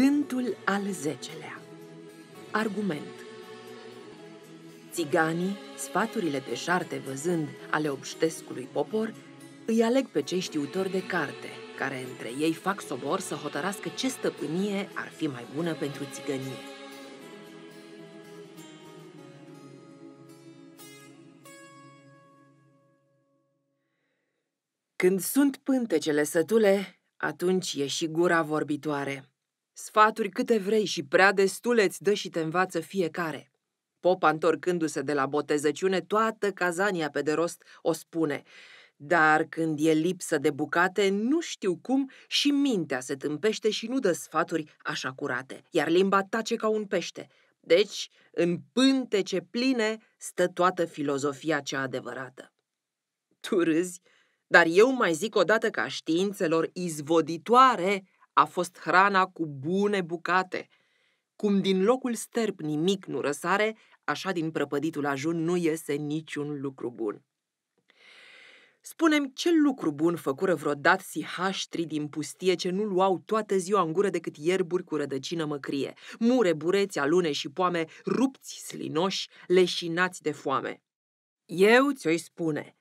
Cântul al zecelea Argument Țiganii, sfaturile de șarte văzând ale obștescului popor, îi aleg pe cei știutori de carte, care între ei fac sobor să hotărască ce stăpânie ar fi mai bună pentru țigănie. Când sunt pântecele sătule, atunci e și gura vorbitoare – Sfaturi câte vrei și prea destule îți dă și te învață fiecare. Popa, întorcându-se de la botezăciune, toată cazania pe de rost o spune. Dar când e lipsă de bucate, nu știu cum și mintea se tâmpește și nu dă sfaturi așa curate, iar limba tace ca un pește. Deci, în pântece pline stă toată filozofia cea adevărată. Tu râzi, dar eu mai zic odată ca științelor izvoditoare a fost hrana cu bune bucate. Cum din locul sterp nimic nu răsare, așa din prăpăditul ajun nu iese niciun lucru bun. Spunem ce lucru bun făcură vreodată haștri din pustie ce nu luau toată ziua în gură decât ierburi cu rădăcină măcrie, mure, bureți, alune și poame, rupți, slinoși, leșinați de foame. Eu ți-o spune.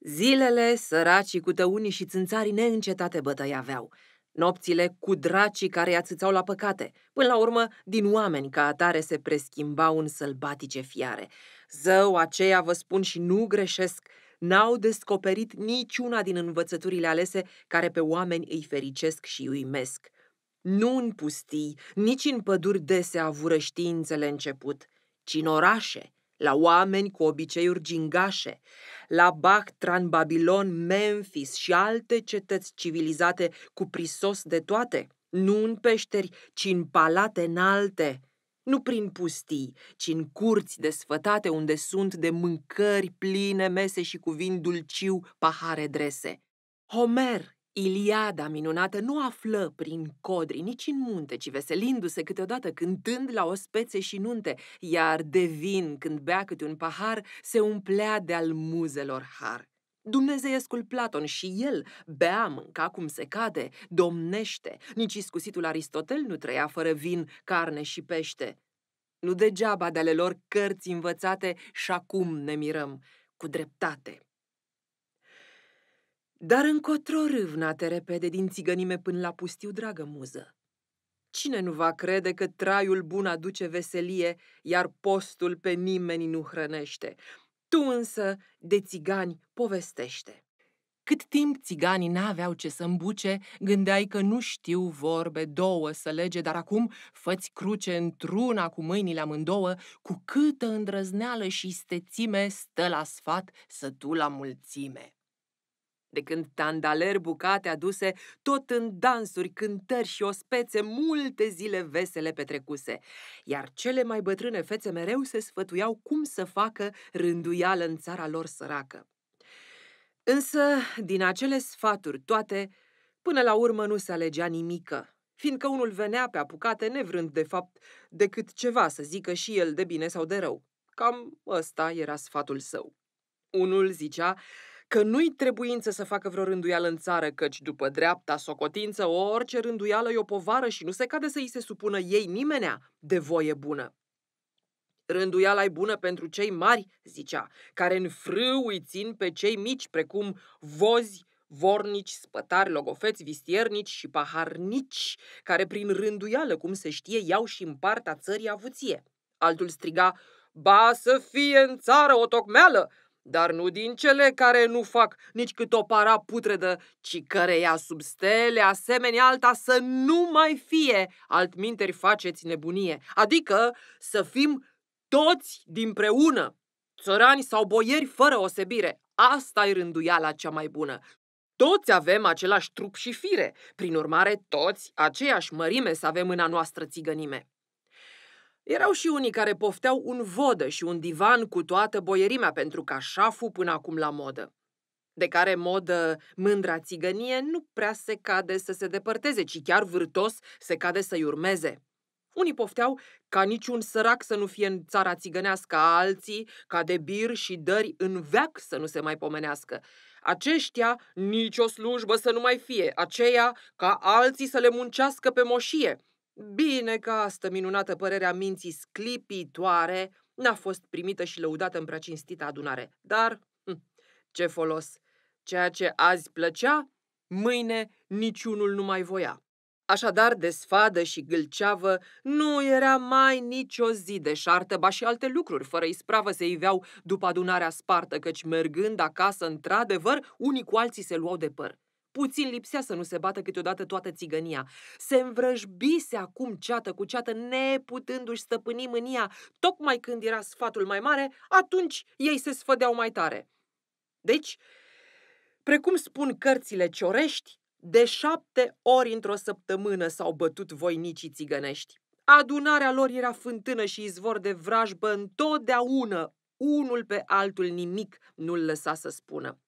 Zilele săracii cu tăunii și țânțarii neîncetate bătăi aveau – Nopțile cu dracii care îi la păcate. Până la urmă, din oameni ca atare se preschimbau în sălbatice fiare. Zău aceea, vă spun și nu greșesc, n-au descoperit niciuna din învățăturile alese care pe oameni îi fericesc și îi uimesc. Nu în pustii, nici în păduri dese avură științele început, ci în orașe, la oameni cu obiceiuri gingașe, la Bactran, Babilon, Memphis și alte cetăți civilizate cu prisos de toate, nu în peșteri, ci în palate înalte, nu prin pustii, ci în curți desfătate unde sunt de mâncări pline mese și cu vin dulciu pahare drese. Homer, Iliada minunată nu află prin codri, nici în munte, ci veselindu-se câteodată cântând la o spețe și nunte, iar de vin, când bea câte un pahar, se umplea de-al muzelor har. Dumnezeiescul Platon și el bea, mânca cum se cade, domnește, nici iscusitul Aristotel nu trăia fără vin, carne și pește. Nu degeaba de ale lor cărți învățate și acum ne mirăm, cu dreptate. Dar încotro te repede din țigănime până la pustiu, dragă muză. Cine nu va crede că traiul bun aduce veselie, iar postul pe nimeni nu hrănește? Tu însă de țigani povestește. Cât timp țiganii n-aveau ce să îmbuce, gândeai că nu știu vorbe două să lege, dar acum făți cruce într-una cu mâinile amândouă, cu câtă îndrăzneală și stețime stă la sfat să tu la mulțime de când tandaler bucate aduse, tot în dansuri, cântări și ospețe, multe zile vesele petrecuse. Iar cele mai bătrâne fețe mereu se sfătuiau cum să facă rânduială în țara lor săracă. Însă, din acele sfaturi toate, până la urmă nu se alegea nimică, fiindcă unul venea pe apucate nevrând, de fapt, decât ceva să zică și el de bine sau de rău. Cam ăsta era sfatul său. Unul zicea că nu-i trebuință să facă vreo rânduială în țară, căci după dreapta socotință, orice rânduială e o povară și nu se cade să îi se supună ei nimenea de voie bună. Rânduiala i bună pentru cei mari, zicea, care în frâu îi țin pe cei mici, precum vozi, vornici, spătari, logofeți, vistiernici și paharnici, care prin rânduială, cum se știe, iau și a țării avuție. Altul striga, ba să fie în țară o tocmeală, dar nu din cele care nu fac nici cât o para putredă, ci căreia sub stele asemenea alta să nu mai fie, altminteri faceți nebunie, adică să fim toți dinpreună, țărani sau boieri fără osebire. Asta e rânduiala cea mai bună. Toți avem același trup și fire, prin urmare toți aceeași mărime să avem în a noastră țigănime. Erau și unii care pofteau un vodă și un divan cu toată boierimea pentru ca șaful până acum la modă. De care modă mândra țigănie nu prea se cade să se depărteze, ci chiar vârtos se cade să-i urmeze. Unii pofteau ca niciun sărac să nu fie în țara țigănească a alții, ca de bir și dări în veac să nu se mai pomenească. Aceștia nicio slujbă să nu mai fie, aceea ca alții să le muncească pe moșie, Bine că asta minunată părerea minții sclipitoare n-a fost primită și lăudată în preacinstită adunare. Dar, hm, ce folos! Ceea ce azi plăcea, mâine niciunul nu mai voia. Așadar, de sfadă și gâlceavă nu era mai nicio zi de șartă, ba și alte lucruri, fără ispravă se iveau după adunarea spartă, căci mergând acasă, într-adevăr, unii cu alții se luau de păr. Puțin lipsea să nu se bată câteodată toată țigănia. Se învrăjbise acum ceată cu ceată, neputându-și stăpâni mânia. Tocmai când era sfatul mai mare, atunci ei se sfădeau mai tare. Deci, precum spun cărțile ciorești, de șapte ori într-o săptămână s-au bătut voinicii țigănești. Adunarea lor era fântână și izvor de vrajbă întotdeauna, unul pe altul nimic nu-l lăsa să spună.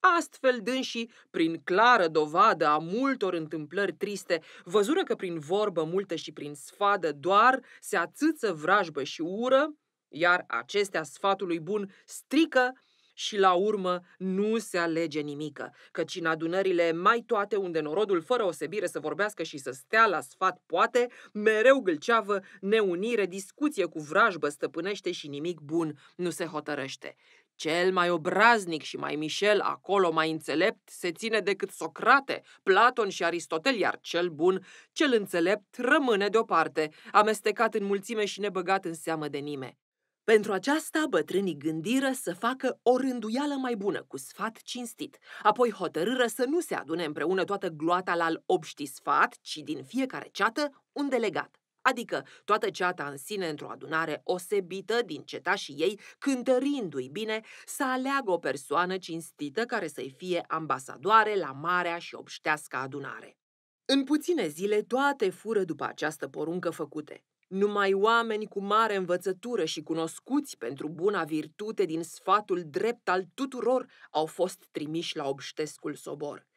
Astfel dânsii, prin clară dovadă a multor întâmplări triste, văzură că prin vorbă multă și prin sfadă doar se ațâță vrajbă și ură, iar acestea sfatului bun strică și la urmă nu se alege nimică, căci în adunările mai toate unde norodul fără osebire să vorbească și să stea la sfat poate, mereu gâlceavă, neunire, discuție cu vrajbă stăpânește și nimic bun nu se hotărăște. Cel mai obraznic și mai mișel acolo mai înțelept se ține decât Socrate, Platon și Aristotel, iar cel bun, cel înțelept, rămâne deoparte, amestecat în mulțime și nebăgat în seamă de nimeni. Pentru aceasta, bătrânii gândiră să facă o rânduială mai bună, cu sfat cinstit. Apoi hotărâră să nu se adune împreună toată gloata la al obști sfat, ci din fiecare ceată un delegat adică toată ceata în sine într-o adunare osebită din cetașii ei, cântărindu-i bine, să aleagă o persoană cinstită care să-i fie ambasadoare la marea și obștească adunare. În puține zile toate fură după această poruncă făcute. Numai oameni cu mare învățătură și cunoscuți pentru buna virtute din sfatul drept al tuturor au fost trimiși la obștescul sobor.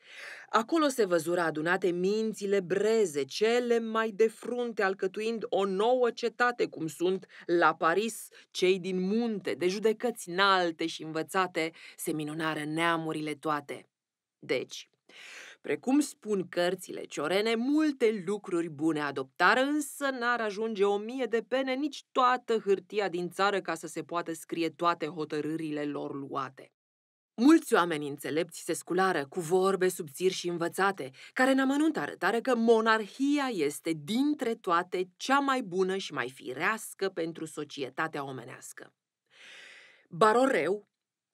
Acolo se văzură adunate mințile breze, cele mai de frunte, alcătuind o nouă cetate, cum sunt la Paris cei din munte, de judecăți înalte și învățate, se minunară neamurile toate. Deci, Precum spun cărțile ciorene, multe lucruri bune adoptară, însă n-ar ajunge o mie de pene nici toată hârtia din țară ca să se poată scrie toate hotărârile lor luate. Mulți oameni înțelepți se sculară cu vorbe subțiri și învățate, care în amănunt arătare că monarhia este dintre toate cea mai bună și mai firească pentru societatea omenească. Baroreu,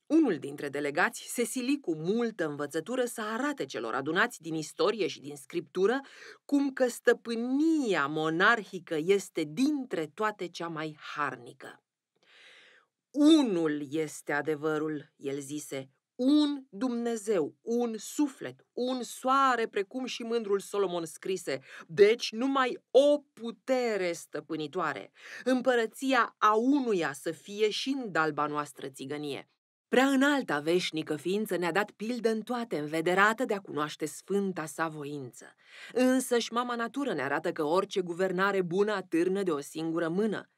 unul dintre delegați, se sili cu multă învățătură să arate celor adunați din istorie și din scriptură cum că stăpânia monarhică este dintre toate cea mai harnică. Unul este adevărul, el zise, un Dumnezeu, un suflet, un soare, precum și mândrul Solomon scrise, deci numai o putere stăpânitoare, împărăția a unuia să fie și în dalba noastră țigănie. Prea înalta veșnică ființă ne-a dat pildă în toate, învederată de a cunoaște sfânta sa voință. Însă și mama natură ne arată că orice guvernare bună atârnă de o singură mână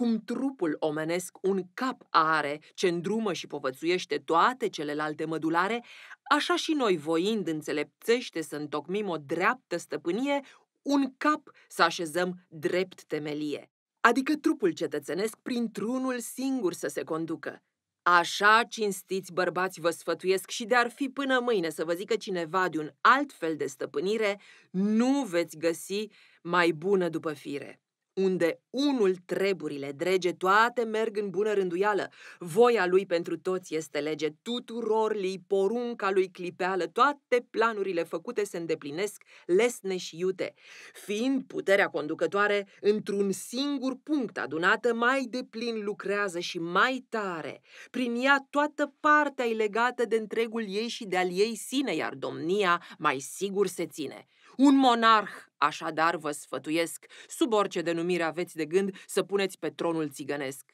cum trupul omenesc un cap are ce îndrumă și povățuiește toate celelalte mădulare, așa și noi, voind înțelepțește să întocmim o dreaptă stăpânie, un cap să așezăm drept temelie, adică trupul cetățenesc printr-unul singur să se conducă. Așa, cinstiți bărbați, vă sfătuiesc și de-ar fi până mâine să vă zică cineva de un alt fel de stăpânire, nu veți găsi mai bună după fire unde unul treburile drege, toate merg în bună rânduială. Voia lui pentru toți este lege, tuturor li porunca lui clipeală, toate planurile făcute se îndeplinesc lesne și iute, fiind puterea conducătoare într-un singur punct adunată, mai deplin lucrează și mai tare. Prin ea toată partea e legată de întregul ei și de al ei sine, iar domnia mai sigur se ține. Un monarh Așadar, vă sfătuiesc, sub orice denumire aveți de gând, să puneți pe tronul țigănesc.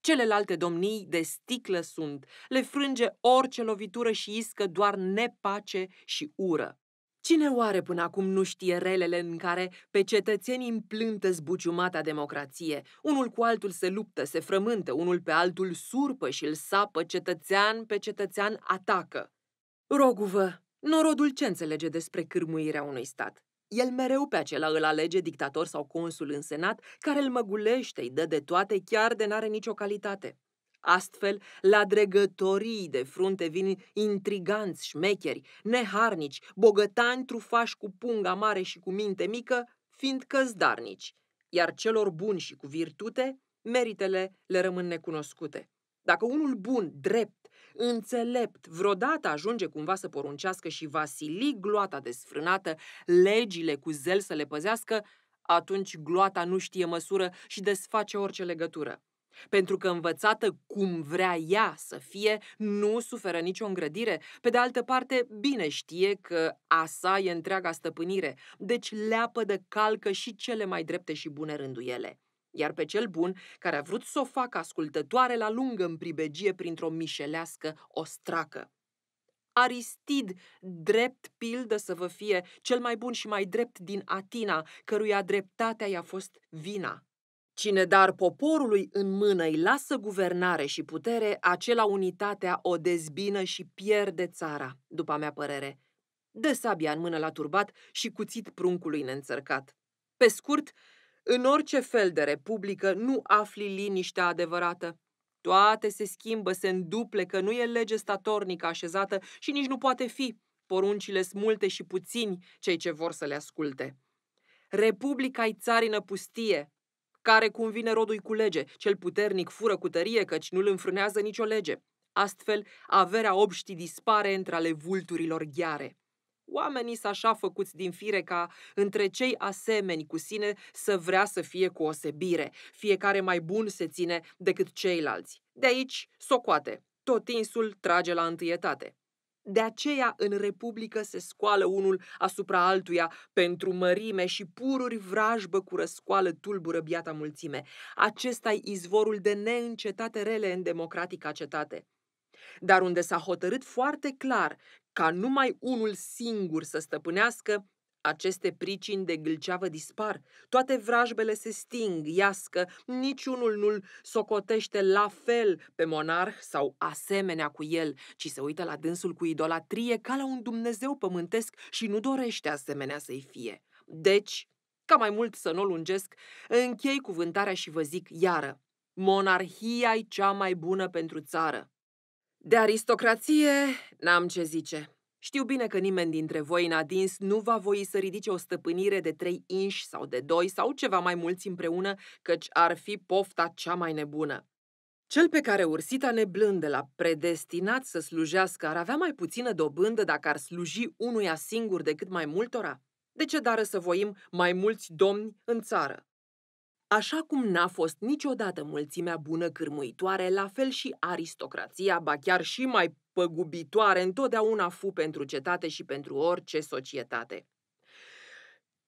Celelalte domnii de sticlă sunt, le frânge orice lovitură și iscă doar nepace și ură. Cine oare până acum nu știe relele în care pe cetățenii împlântă zbuciumata democrație? Unul cu altul se luptă, se frământă, unul pe altul surpă și îl sapă, cetățean pe cetățean atacă. Rogu-vă, norodul ce înțelege despre cârmuirea unui stat? El mereu pe acela îl alege dictator sau consul Senat, care îl măgulește, îi dă de toate, chiar de n-are nicio calitate. Astfel, la dregătorii de frunte vin intriganți, șmecheri, neharnici, bogătani trufași cu punga mare și cu minte mică, fiind căzdarnici, iar celor buni și cu virtute, meritele le rămân necunoscute. Dacă unul bun, drept, înțelept vreodată ajunge cumva să poruncească și Vasili gloata desfrânată, legile cu zel să le păzească, atunci gloata nu știe măsură și desface orice legătură. Pentru că învățată cum vrea ea să fie, nu suferă nicio îngrădire. Pe de altă parte, bine știe că a sa e întreaga stăpânire, deci leapă de calcă și cele mai drepte și bune rânduiele iar pe cel bun, care a vrut să o facă ascultătoare la lungă în pribegie printr-o mișelească ostracă. Aristid, drept pildă să vă fie, cel mai bun și mai drept din Atina, căruia dreptatea i-a fost vina. Cine dar poporului în mână îi lasă guvernare și putere, acela unitatea o dezbină și pierde țara, după mea părere. Dă sabia în mână la turbat și cuțit pruncului neînțărcat. Pe scurt, în orice fel de republică nu afli liniștea adevărată. Toate se schimbă, se înduplecă, nu e lege statornică așezată și nici nu poate fi. Poruncile sunt multe și puțini cei ce vor să le asculte. Republica-i țarină pustie, care cum vine rodul cu lege, cel puternic fură cu tărie căci nu-l înfrânează nicio lege. Astfel, averea obștii dispare între ale vulturilor ghiare. Oamenii s așa făcuți din fire ca între cei asemeni cu sine să vrea să fie cu osebire, fiecare mai bun se ține decât ceilalți. De aici, socoate, tot insul trage la întâietate. De aceea, în Republică se scoală unul asupra altuia pentru mărime și pururi vrajbă cu răscoală tulbură biata mulțime. Acesta-i izvorul de neîncetate rele în democratica cetate. Dar unde s-a hotărât foarte clar ca numai unul singur să stăpânească, aceste pricini de gâlceavă dispar, toate vrajbele se sting, iască, niciunul nu-l socotește la fel pe monarh sau asemenea cu el, ci se uită la dânsul cu idolatrie ca la un Dumnezeu pământesc și nu dorește asemenea să-i fie. Deci, ca mai mult să nu o lungesc, închei cuvântarea și vă zic iară, monarhia e cea mai bună pentru țară. De aristocrație n-am ce zice. Știu bine că nimeni dintre voi în adins nu va voi să ridice o stăpânire de trei inși sau de doi sau ceva mai mulți împreună, căci ar fi pofta cea mai nebună. Cel pe care ursita neblândă de la predestinat să slujească ar avea mai puțină dobândă dacă ar sluji unuia singur decât mai multora? De ce dară să voim mai mulți domni în țară? Așa cum n-a fost niciodată mulțimea bună cârmuitoare, la fel și aristocrația, ba chiar și mai păgubitoare, întotdeauna fu pentru cetate și pentru orice societate.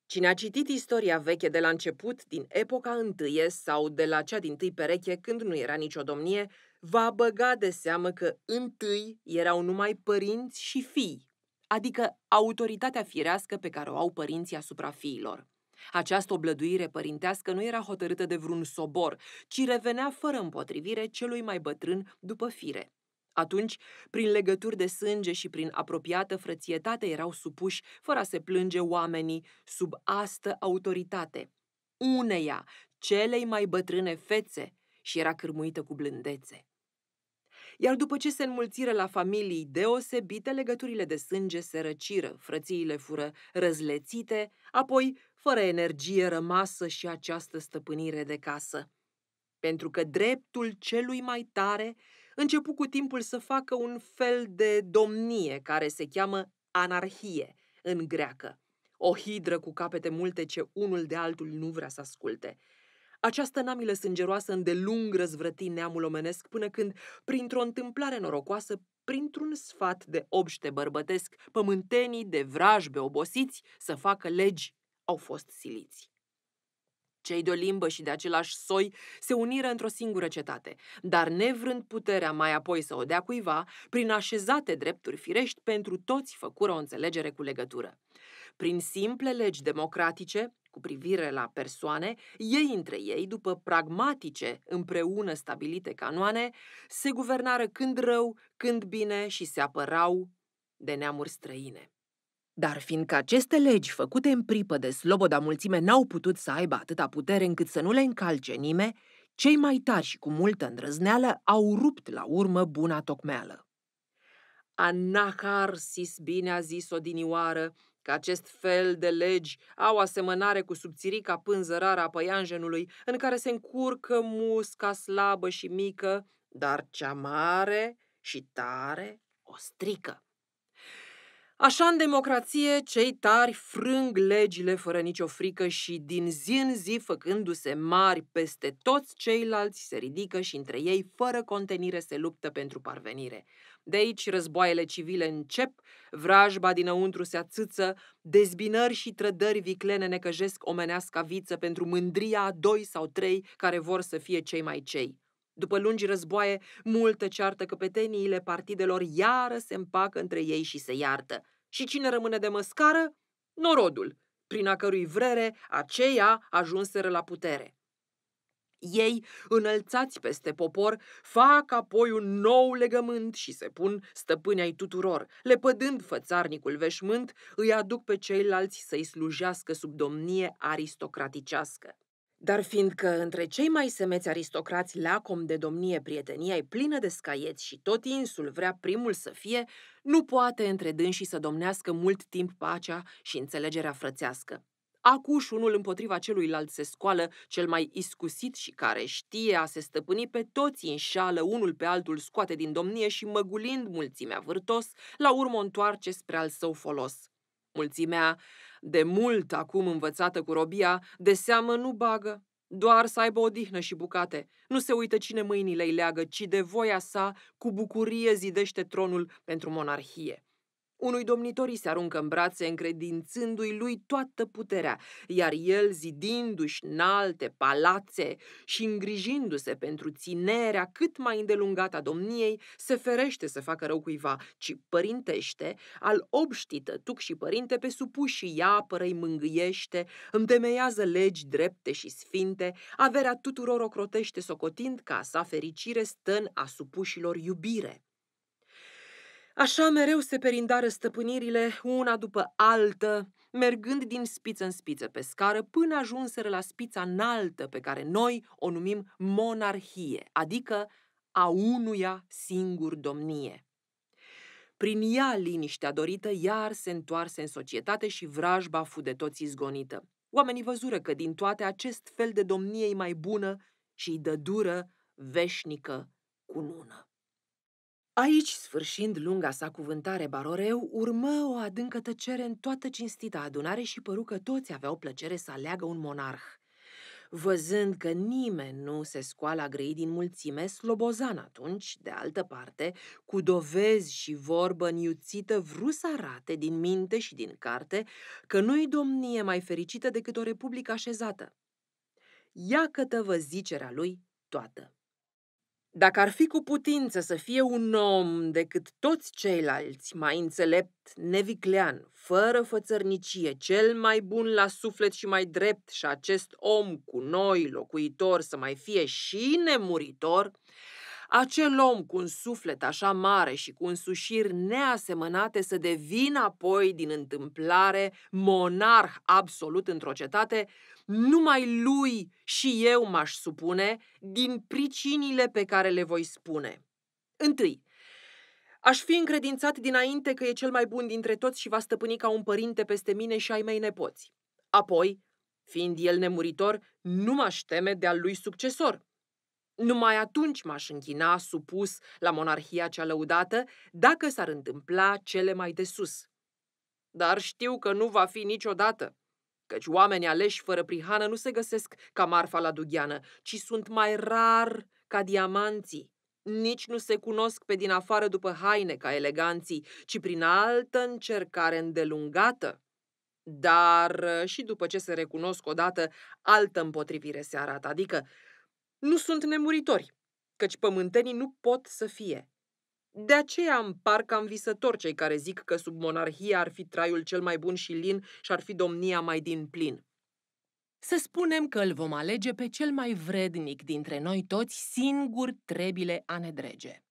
Cine a citit istoria veche de la început, din epoca întâie sau de la cea din tâi pereche, când nu era nicio domnie, va băga de seamă că întâi erau numai părinți și fii, adică autoritatea firească pe care o au părinții asupra fiilor. Această oblăduire părintească nu era hotărâtă de vreun sobor, ci revenea fără împotrivire celui mai bătrân după fire. Atunci, prin legături de sânge și prin apropiată frățietate erau supuși, fără a se plânge oamenii, sub astă autoritate. Uneia, celei mai bătrâne fețe, și era cârmuită cu blândețe. Iar după ce se înmulțiră la familii deosebite, legăturile de sânge se răciră, frățiile fură răzlețite, apoi fără energie rămasă și această stăpânire de casă. Pentru că dreptul celui mai tare începu cu timpul să facă un fel de domnie care se cheamă anarhie în greacă. O hidră cu capete multe ce unul de altul nu vrea să asculte. Această namilă sângeroasă îndelung răzvrăti neamul omenesc până când, printr-o întâmplare norocoasă, printr-un sfat de obște bărbătesc, pământenii de vrajbe obosiți să facă legi au fost siliți. Cei de o limbă și de același soi se uniră într-o singură cetate, dar nevrând puterea mai apoi să o dea cuiva, prin așezate drepturi firești, pentru toți făcură o înțelegere cu legătură. Prin simple legi democratice, cu privire la persoane, ei între ei, după pragmatice, împreună stabilite canoane, se guvernară când rău, când bine și se apărau de neamuri străine. Dar fiindcă aceste legi făcute în pripă de sloboda mulțime n-au putut să aibă atâta putere încât să nu le încalce nimeni, cei mai tari și cu multă îndrăzneală au rupt la urmă buna tocmeală. sis bine a zis odinioară că acest fel de legi au asemănare cu subțirica pânză rară a păianjenului în care se încurcă musca slabă și mică, dar cea mare și tare o strică. Așa, în democrație, cei tari frâng legile fără nicio frică și din zi în zi, făcându-se mari peste toți ceilalți, se ridică și între ei, fără contenire, se luptă pentru parvenire. De aici războaiele civile încep, vrajba dinăuntru se ațâță, dezbinări și trădări viclene necăjesc omenească viță pentru mândria a doi sau trei care vor să fie cei mai cei. După lungi războaie, multă ceartă căpeteniile partidelor iară se împacă între ei și se iartă. Și cine rămâne de măscară? Norodul, prin a cărui vrere aceia ajunseră la putere. Ei, înălțați peste popor, fac apoi un nou legământ și se pun stăpâni ai tuturor. Lepădând fățarnicul veșmânt, îi aduc pe ceilalți să-i slujească sub domnie aristocraticească. Dar fiindcă între cei mai semeți aristocrați lacom de domnie prietenia e plină de scaieți și tot insul vrea primul să fie, nu poate între dânsii să domnească mult timp pacea și înțelegerea frățească. Acuș unul împotriva celuilalt se scoală, cel mai iscusit și care știe a se stăpâni pe toți înșală, unul pe altul scoate din domnie și măgulind mulțimea vârtos, la urmă întoarce spre al său folos. Mulțimea de mult acum învățată cu robia, de seamă nu bagă, doar să aibă odihnă și bucate. Nu se uită cine mâinile îi leagă, ci de voia sa, cu bucurie zidește tronul pentru monarhie. Unui domnitor îi se aruncă în brațe, încredințându-i lui toată puterea, iar el, zidindu-și înalte palațe și îngrijindu-se pentru ținerea cât mai îndelungată a domniei, se ferește să facă rău cuiva, ci părintește, al obștită tuc și părinte pe supuși și apără, îi mângâiește, întemeiază legi drepte și sfinte, averea tuturor ocrotește socotind ca sa fericire stă a supușilor iubire. Așa mereu se perindară stăpânirile, una după altă, mergând din spiță în spiță pe scară, până ajunseră la spița înaltă pe care noi o numim monarhie, adică a unuia singur domnie. Prin ea liniștea dorită iar se întoarse în societate și vrajba fu de toți izgonită. Oamenii văzură că din toate acest fel de domnie e mai bună și îi dă dură veșnică cunună. Aici, sfârșind lunga sa cuvântare, Baroreu urmă o adâncă tăcere în toată cinstita adunare și păru că toți aveau plăcere să aleagă un monarh. Văzând că nimeni nu se scoală a din mulțime, Slobozan atunci, de altă parte, cu dovezi și vorbă niuțită, vrut să arate din minte și din carte că nu-i domnie mai fericită decât o republică așezată. Ia cătă vă zicerea lui toată. Dacă ar fi cu putință să fie un om decât toți ceilalți, mai înțelept, neviclean, fără fățărnicie, cel mai bun la suflet și mai drept și acest om cu noi, locuitor, să mai fie și nemuritor, acel om cu un suflet așa mare și cu însușiri neasemănate să devină apoi din întâmplare monarh absolut într-o cetate, numai lui și eu m-aș supune din pricinile pe care le voi spune. Întâi, aș fi încredințat dinainte că e cel mai bun dintre toți și va stăpâni ca un părinte peste mine și ai mei nepoți. Apoi, fiind el nemuritor, nu m-aș teme de-al lui succesor. Numai atunci m-aș închina supus la monarhia cea lăudată, dacă s-ar întâmpla cele mai de sus. Dar știu că nu va fi niciodată căci oamenii aleși fără prihană nu se găsesc ca marfa la dugheană, ci sunt mai rar ca diamanții. Nici nu se cunosc pe din afară după haine ca eleganții, ci prin altă încercare îndelungată. Dar ă, și după ce se recunosc odată, altă împotrivire se arată, adică nu sunt nemuritori, căci pământenii nu pot să fie. De aceea îmi par cam visător cei care zic că sub monarhie ar fi traiul cel mai bun și lin și ar fi domnia mai din plin. Să spunem că îl vom alege pe cel mai vrednic dintre noi toți, singur trebile a nedrege.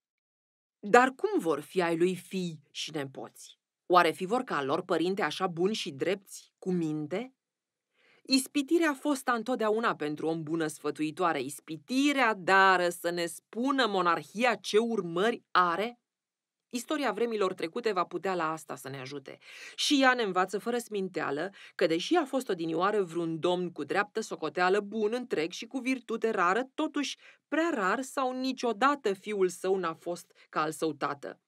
Dar cum vor fi ai lui fii și nepoți? Oare fi vor ca lor părinte așa buni și drepți, cu minte? Ispitirea a fost întotdeauna pentru om bună sfătuitoare. Ispitirea dară să ne spună monarhia ce urmări are? Istoria vremilor trecute va putea la asta să ne ajute. Și ea ne învață fără sminteală că, deși a fost odinioară vreun domn cu dreaptă socoteală bun întreg și cu virtute rară, totuși prea rar sau niciodată fiul său n-a fost ca al său tată.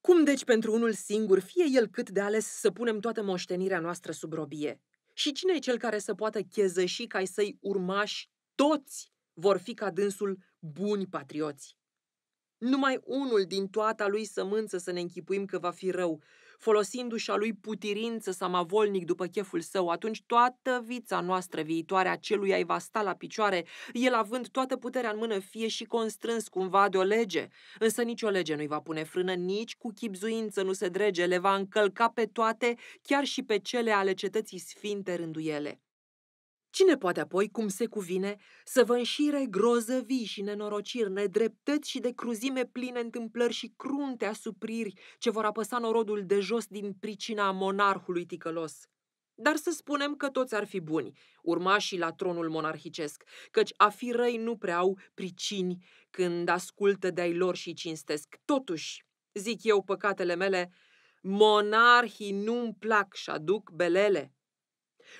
Cum deci pentru unul singur, fie el cât de ales, să punem toată moștenirea noastră sub robie? Și cine e cel care să poată și ca să-i urmași toți vor fi ca dânsul buni patrioți? Numai unul din toata lui sămânță să ne închipuim că va fi rău folosindu-și a lui putirință samavolnic după cheful său, atunci toată vița noastră viitoare a celuia va sta la picioare, el având toată puterea în mână, fie și constrâns cumva de o lege. Însă nicio lege nu-i va pune frână, nici cu chipzuință nu se drege, le va încălca pe toate, chiar și pe cele ale cetății sfinte rânduiele. Cine poate apoi, cum se cuvine, să vă înșire vii și nenorociri, nedreptăți și de cruzime pline întâmplări și crunte asupriri ce vor apăsa norodul de jos din pricina monarhului ticălos? Dar să spunem că toți ar fi buni, urmașii la tronul monarhicesc, căci a fi răi nu prea au pricini când ascultă de-ai lor și cinstesc. Totuși, zic eu păcatele mele, monarhii nu-mi plac și aduc belele.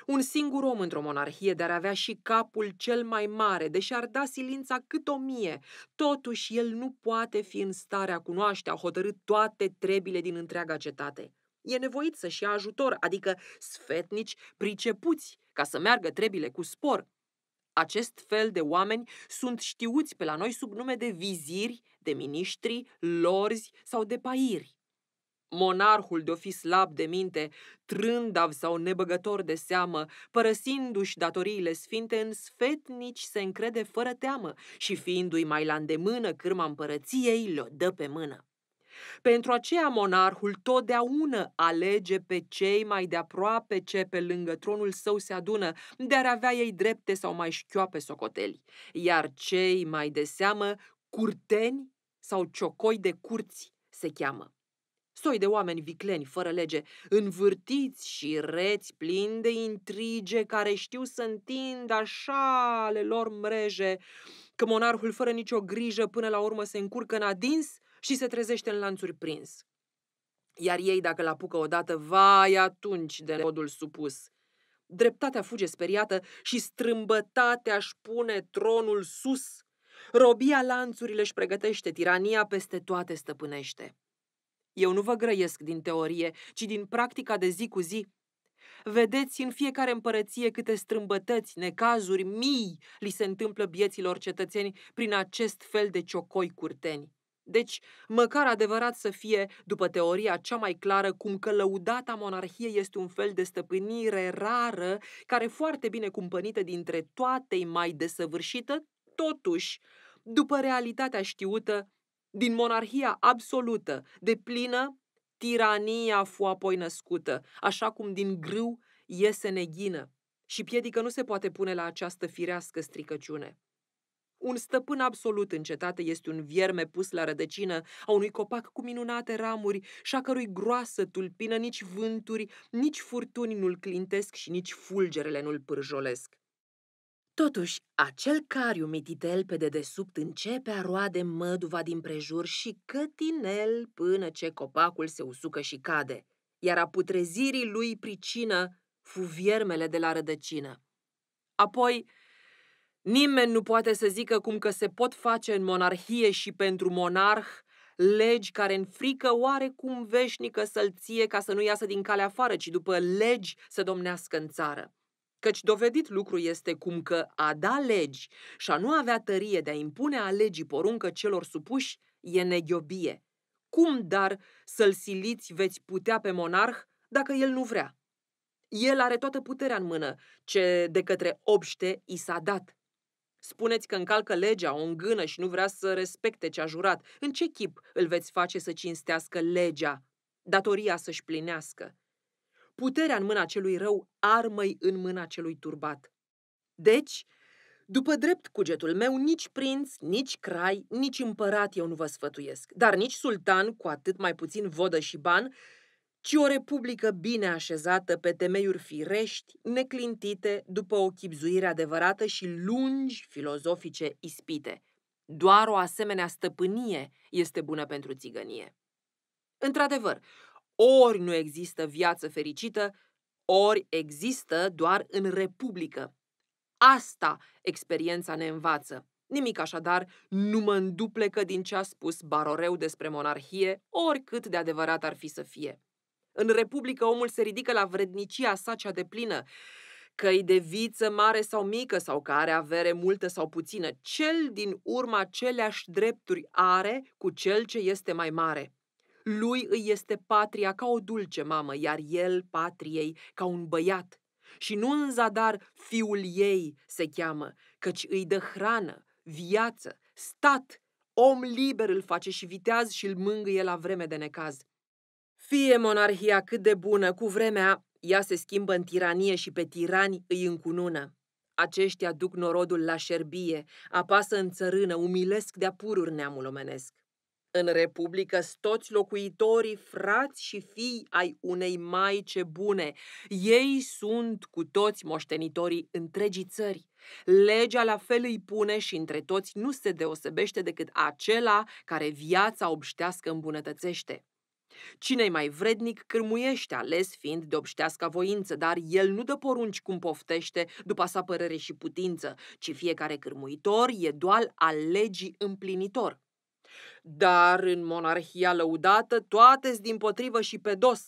Un singur om într-o monarhie, dar avea și capul cel mai mare, deși ar da silința cât o mie. Totuși, el nu poate fi în starea cunoaște, a hotărât toate trebile din întreaga cetate. E nevoit să-și ia ajutor, adică sfetnici pricepuți, ca să meargă trebile cu spor. Acest fel de oameni sunt știuți pe la noi sub nume de viziri, de miniștri, lorzi sau de pairi. Monarhul de-o fi slab de minte, trândav sau nebăgător de seamă, părăsindu-și datoriile sfinte, în sfetnici se încrede fără teamă și fiindu-i mai la îndemână cârma împărăției, le dă pe mână. Pentru aceea monarhul totdeauna alege pe cei mai de aproape ce pe lângă tronul său se adună, de-ar avea ei drepte sau mai șchioape socoteli, iar cei mai de seamă curteni sau ciocoi de curți se cheamă. Soi de oameni vicleni, fără lege, învârtiți și reți, plini de intrige, care știu să întind așa ale lor mreje, că monarhul fără nicio grijă până la urmă se încurcă în adins și se trezește în lanțuri prins. Iar ei, dacă l-apucă odată, vai atunci de rodul supus. Dreptatea fuge speriată și strâmbătatea își pune tronul sus. Robia lanțurile își pregătește, tirania peste toate stăpânește. Eu nu vă grăiesc din teorie, ci din practica de zi cu zi. Vedeți în fiecare împărăție câte strâmbătăți, necazuri, mii li se întâmplă bieților cetățeni prin acest fel de ciocoi curteni. Deci, măcar adevărat să fie, după teoria cea mai clară, cum că lăudata monarhie este un fel de stăpânire rară, care foarte bine cumpănită dintre toate mai desăvârșită, totuși, după realitatea știută, din monarhia absolută, de plină, tirania fu apoi născută, așa cum din grâu iese neghină și piedică nu se poate pune la această firească stricăciune. Un stăpân absolut în cetate este un vierme pus la rădăcină a unui copac cu minunate ramuri și a cărui groasă tulpină nici vânturi, nici furtuni nu-l clintesc și nici fulgerele nu-l pârjolesc. Totuși, acel cariu mititel pe dedesubt începe a roade măduva din prejur și cătinel până ce copacul se usucă și cade, iar a putrezirii lui pricină fu viermele de la rădăcină. Apoi, nimeni nu poate să zică cum că se pot face în monarhie și pentru monarh legi care în frică oarecum veșnică să-l ție ca să nu iasă din calea afară, ci după legi să domnească în țară. Căci dovedit lucru este cum că a da legi și a nu avea tărie de a impune a legii poruncă celor supuși e neghiobie. Cum, dar, să-l siliți veți putea pe monarh dacă el nu vrea? El are toată puterea în mână, ce de către obște i s-a dat. Spuneți că încalcă legea, o îngână și nu vrea să respecte ce a jurat. În ce chip îl veți face să cinstească legea? Datoria să-și plinească puterea în mâna celui rău, armăi în mâna celui turbat. Deci, după drept cugetul meu, nici prinț, nici crai, nici împărat eu nu vă sfătuiesc, dar nici sultan, cu atât mai puțin vodă și ban, ci o republică bine așezată pe temeiuri firești, neclintite, după o chipzuire adevărată și lungi filozofice ispite. Doar o asemenea stăpânie este bună pentru țigănie. Într-adevăr, ori nu există viață fericită, ori există doar în republică. Asta experiența ne învață. Nimic așadar nu mă înduplecă din ce a spus Baroreu despre monarhie, oricât de adevărat ar fi să fie. În Republică omul se ridică la vrednicia sa cea de plină, că de viță mare sau mică sau că are avere multă sau puțină, cel din urma aceleași drepturi are cu cel ce este mai mare. Lui îi este patria ca o dulce mamă, iar el patriei ca un băiat. Și nu în zadar fiul ei se cheamă, căci îi dă hrană, viață, stat, om liber îl face și viteaz și îl mângâie la vreme de necaz. Fie monarhia cât de bună, cu vremea ea se schimbă în tiranie și pe tirani îi încunună. Aceștia duc norodul la șerbie, apasă în țărână, umilesc de-a pururi neamul omenesc. În Republică toți locuitorii frați și fii ai unei maice bune. Ei sunt cu toți moștenitorii întregii țări. Legea la fel îi pune și între toți nu se deosebește decât acela care viața obștească îmbunătățește. Cine-i mai vrednic cârmuiește, ales fiind de obștească voință, dar el nu dă porunci cum poftește, după sa părere și putință, ci fiecare cârmuitor e doal al legii împlinitor. Dar în monarhia lăudată toate sunt din potrivă și pe dos.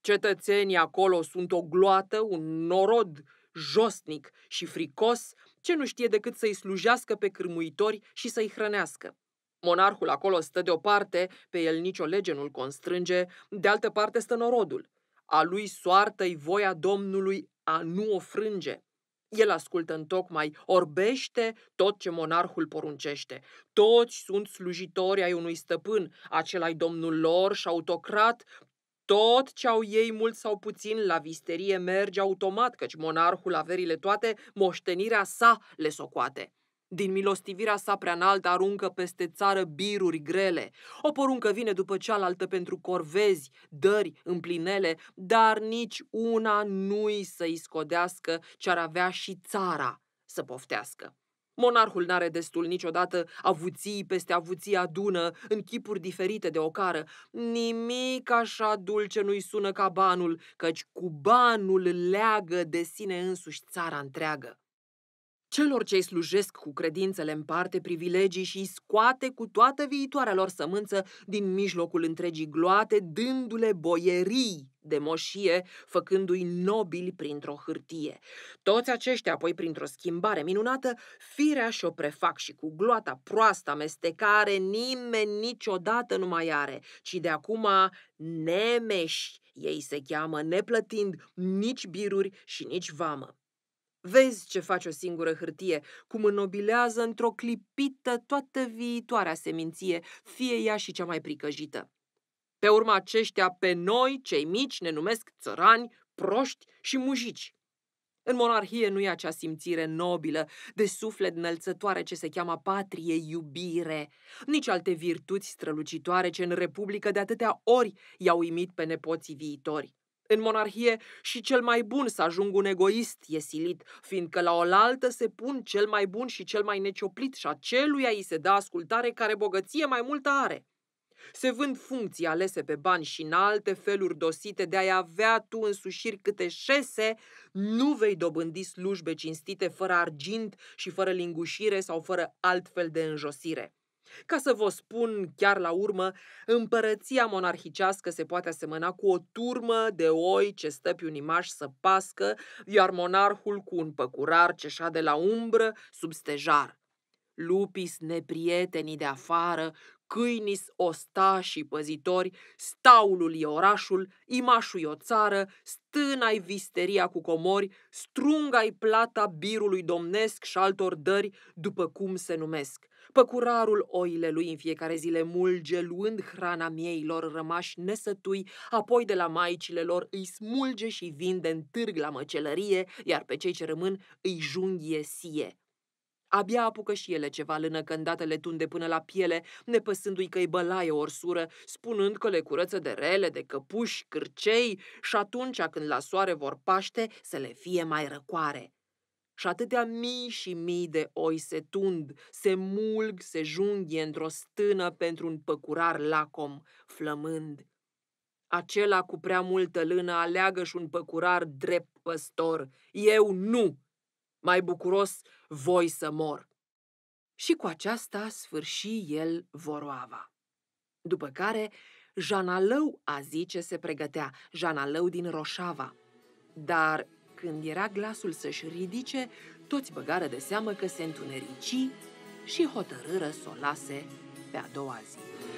Cetățenii acolo sunt o gloată, un norod josnic și fricos, ce nu știe decât să-i slujească pe cârmuitori și să-i hrănească. Monarhul acolo stă deoparte, pe el nicio lege nu-l constrânge, de altă parte stă norodul. A lui soartă-i voia Domnului a nu o frânge. El ascultă în tocmai, orbește tot ce monarhul poruncește. Toți sunt slujitori ai unui stăpân, acela domnul lor și autocrat, tot ce au ei mult sau puțin la visterie merge automat, căci monarhul averile toate, moștenirea sa le socoate. Din milostivirea sa prea înaltă aruncă peste țară biruri grele. O poruncă vine după cealaltă pentru corvezi, dări, împlinele, dar nici una nu-i să-i scodească ce-ar avea și țara să poftească. Monarhul n-are destul niciodată avuții peste avuții adună, în chipuri diferite de ocară. Nimic așa dulce nu-i sună ca banul, căci cu banul leagă de sine însuși țara întreagă. Celor ce-i slujesc cu credințele în parte privilegii și scoate cu toată viitoarea lor sămânță din mijlocul întregii gloate, dându-le boierii de moșie, făcându-i nobili printr-o hârtie. Toți aceștia, apoi printr-o schimbare minunată, firea și-o prefac și cu gloata proastă amestecare nimeni niciodată nu mai are, ci de acum nemeși ei se cheamă, neplătind nici biruri și nici vamă. Vezi ce face o singură hârtie, cum înnobilează într-o clipită toată viitoarea seminție, fie ea și cea mai pricăjită. Pe urma aceștia, pe noi, cei mici, ne numesc țărani, proști și mujici. În monarhie nu e acea simțire nobilă, de suflet înălțătoare ce se cheamă patrie iubire, nici alte virtuți strălucitoare ce în republică de atâtea ori i-au imit pe nepoții viitori. În monarhie și cel mai bun să ajung un egoist e silit, fiindcă la oaltă se pun cel mai bun și cel mai necioplit și aceluia îi se dă ascultare care bogăție mai multă are. Se vând funcții alese pe bani și în alte feluri dosite de a avea tu însușiri câte șese, nu vei dobândi slujbe cinstite fără argint și fără lingușire sau fără altfel de înjosire. Ca să vă spun chiar la urmă, împărăția monarhicească se poate asemăna cu o turmă de oi ce stă pe un imaș să pască, iar monarhul cu un păcurar ce de la umbră sub stejar. Lupis neprietenii de afară, câinis ostașii păzitori, staulul e orașul, imașul e o țară, stâna-i visteria cu comori, strunga-i plata birului domnesc și altor dări, după cum se numesc. Păcurarul oile lui în fiecare zi le mulge, luând hrana mieilor rămași nesătui, apoi de la maicile lor îi smulge și vinde în târg la măcelărie, iar pe cei ce rămân îi junghie sie. Abia apucă și ele ceva lână când datele tunde până la piele, nepăsându-i că-i bălaie orsură, spunând că le curăță de rele, de căpuși, cârcei și atunci când la soare vor paște să le fie mai răcoare și atâtea mii și mii de oi se tund, se mulg, se junghi într-o stână pentru un păcurar lacom, flămând. Acela cu prea multă lână aleagă și un păcurar drept păstor. Eu nu! Mai bucuros voi să mor! Și cu aceasta sfârși el voroava. După care, Janalău a zice se pregătea, Janalău din Roșava. Dar când era glasul să-și ridice, toți băgară de seamă că se întunerici și hotărâră să o lase pe a doua zi.